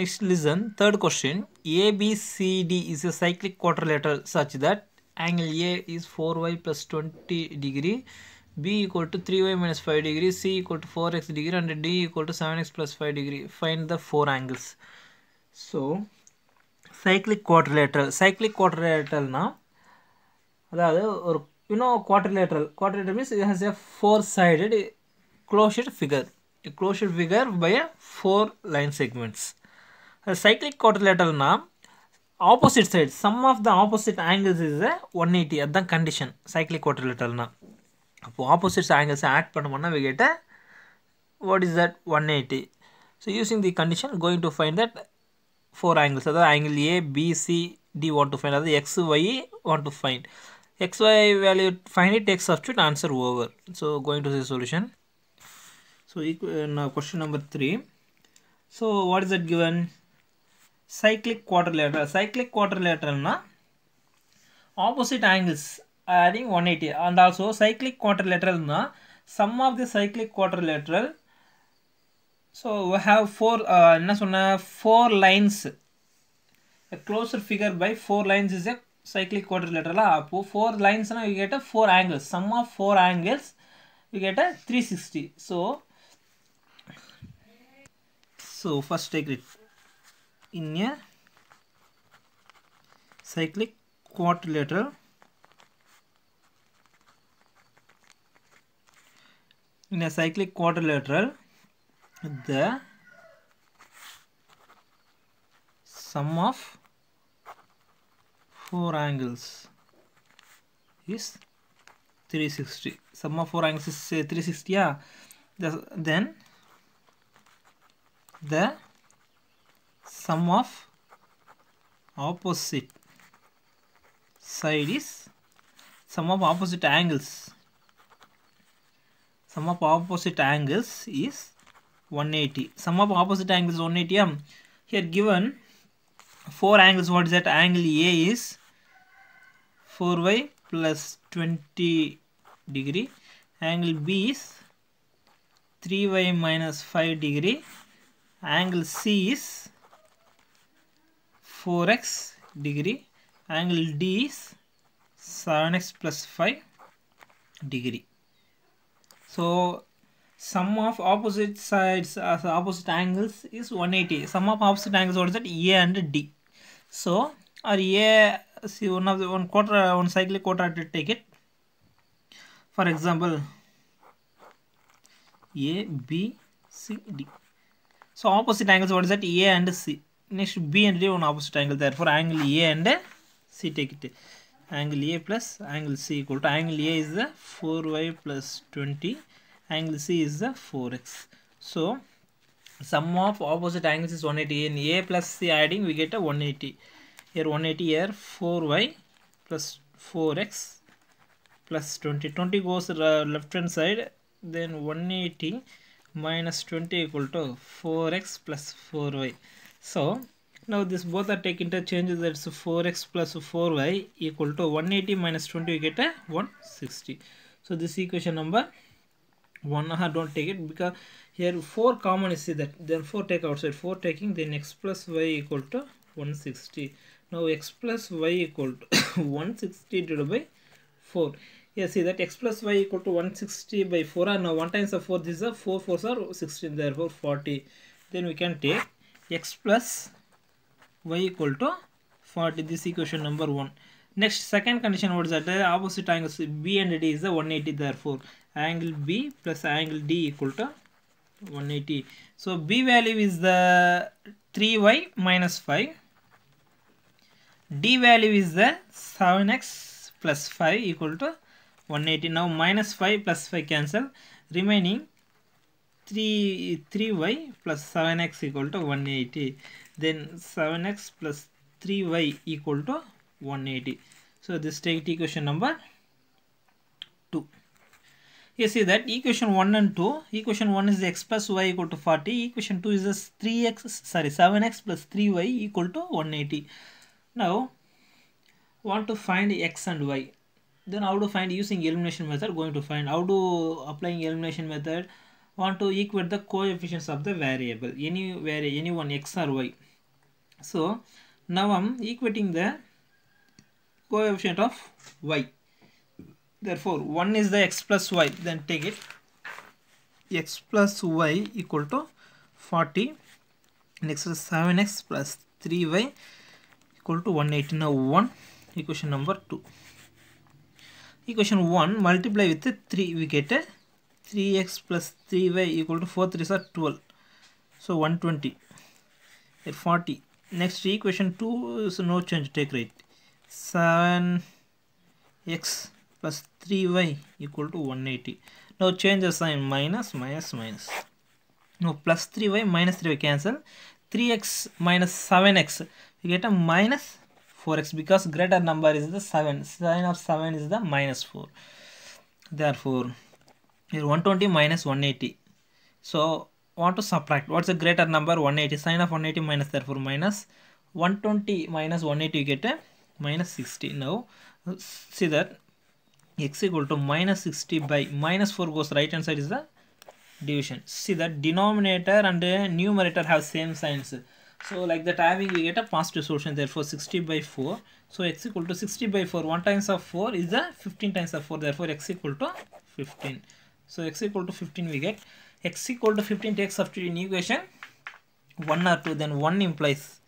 Next, listen. Third question. A, B, C, D is a cyclic quadrilateral such that angle A is 4y plus 20 degree, B equal to 3y minus 5 degree, C equal to 4x degree and D equal to 7x plus 5 degree. Find the four angles. So, cyclic quadrilateral. Cyclic quadrilateral now. you know quadrilateral. Quadrilateral means it has a four-sided sided figure. A closed figure by a four line segments. a cyclic quadrilateral na opposite sides sum of the opposite angles is a 180 அதுதான் condition cyclic na, அப்போ opposite angles add பண்ணுவோம்னா we get a what is that 180 so using the condition going to find that four angles அதாவது angle A B C D want to find அதாவது x y want to find x y value find it take substitute answer over so going to the solution so uh, now question number 3 so what is that given cyclic quadrilateral cyclic quadrilateral na opposite angles adding 180 and also cyclic quadrilateral na sum of the cyclic quadrilateral so we have four enna uh, sonna four lines a closer figure by four lines is a cyclic quadrilateral appo four lines na you get a four angles sum of four angles you get a 360 so so first take it in a cyclic quadrilateral in a cyclic quadrilateral the sum of four angles is 360 sum of four angles is 360 yeah the, then the sum of opposite side is sum of opposite angles sum of opposite angles is 180 sum of opposite angles 180 m um, here given four angles what is that angle a is 4y plus 20 degree angle b is 3y minus 5 degree angle c is 4x degree. Angle D is 7x plus 5 degree. So sum of opposite sides as uh, opposite angles is 180. Sum of opposite angles what is that? A and D. So or A see one of the one quarter one cyclic quadratic take it. For example A B C D. So opposite angles what is that? A and C next B and D on opposite angle therefore angle A and C take it angle A plus angle C equal to angle A is the 4y plus 20 angle C is the 4x so sum of opposite angles is 180 And A plus C adding we get a 180 here 180 here 4y plus 4x plus 20 20 goes left hand side then 180 minus 20 equal to 4x plus 4y so now this both are take interchange that's 4x plus 4y equal to 180 minus 20 you get a 160. So this equation number 1 uh, don't take it because here 4 common is see that then 4 take outside 4 taking then x plus y equal to 160. Now x plus y equal to 160 divided by 4. Yeah, see that x plus y equal to 160 by 4 and now 1 times of 4 this is a 4 4 are 16 therefore 40 then we can take x plus y equal to 40 this equation number 1 next second condition what is that the opposite angles b and d is the 180 therefore angle b plus angle d equal to 180 so b value is the 3y minus 5 d value is the 7x plus 5 equal to 180 now minus 5 plus 5 cancel remaining 3 3y plus 7x equal to 180 then 7x plus 3y equal to 180 so this take equation number 2 you see that equation 1 and 2 equation 1 is x plus y equal to 40 equation 2 is 3x sorry 7x plus 3y equal to 180 now want to find x and y then how to find using elimination method going to find how to applying elimination method want to equate the coefficients of the variable any vari any one x or y so now i'm equating the coefficient of y therefore 1 is the x plus y then take it x plus y equal to 40 next is 7x plus 3y equal to 180 now 1 equation number 2 equation 1 multiply with 3 we get a three x plus three equal to four three sir twelve so one twenty forty next equation two is no change take rate seven x plus three equal to one eighty no change sign minus minus no plus three y minus three y cancel three x minus seven x get minus four x because greater number is the seven seven of seven is the minus four they four here 120 minus 180 so want to subtract what's a greater number 180 sine of 180 minus therefore minus 120 minus 180 you get a minus 60 now see that x equal to minus 60 by minus 4 goes right hand side is the division see that denominator and numerator have same signs so like that having we get a positive solution therefore 60 by 4 so x equal to 60 by 4 1 times of 4 is the 15 times of 4 therefore x equal to 15 So x equal to 15 we get x equal to 15 takes substitute in equation 1 or 2 then 1 implies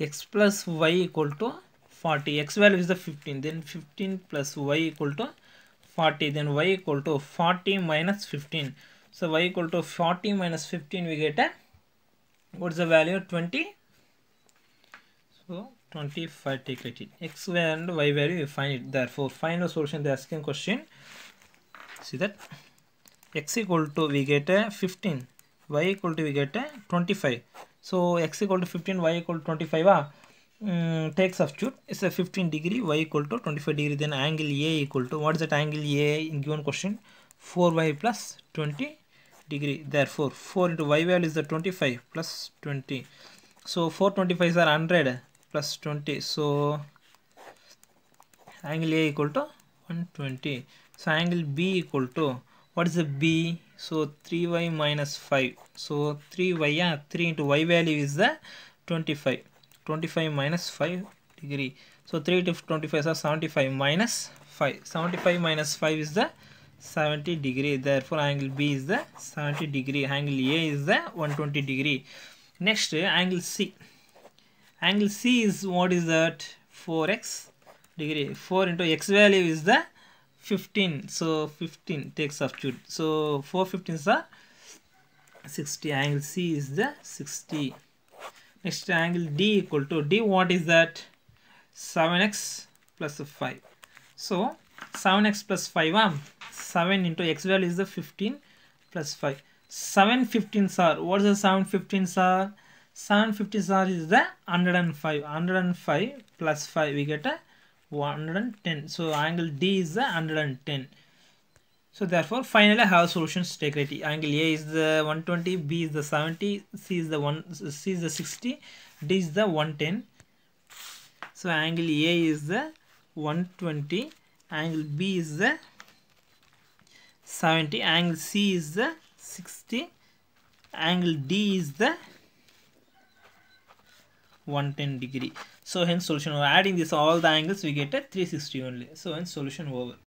x plus y equal to 40 x value is the 15 then 15 plus y equal to 40 then y equal to 40 minus 15 so y equal to 40 minus 15 we get a what is the value 20 so 25 take it x value and y value you find it therefore find the solution the asking question see that x equal to we get 15 y equal to we get 25 so x equal to 15 y equal to 25 ah um, take substitute it's a 15 degree y equal to 25 degree then angle a equal to what is that angle a in given question 4y plus 20 degree therefore 4 into y value is the 25 plus 20 so 425 is 100 plus 20 so angle a equal to 120 so angle b equal to what is the b so 3y minus 5 so 3y yeah 3 into y value is the 25 25 minus 5 degree so 3 to 25 so 75 minus 5 75 minus 5 is the 70 degree therefore angle b is the 70 degree angle a is the 120 degree next angle c angle c is what is that 4x degree 4 into x value is the 15 so 15 take substitute so 4 fifteen are 60 angle c is the 60 next angle d equal to d what is that 7x plus 5 so 7x plus 5 um, 7 into x value is the 15 plus 5 7 15 are what is the 7 15s are 750 is the 105 105 plus 5 we get a 110 so angle d is the 110 so therefore finally I have solutions take angle a is the 120 b is the 70 c is the 1 c is the 60 d is the 110 so angle a is the 120 angle b is the 70 angle c is the 60 angle d is the 110 degree so hence solution over. Adding this all the angles, we get a 360 only. So hence solution over.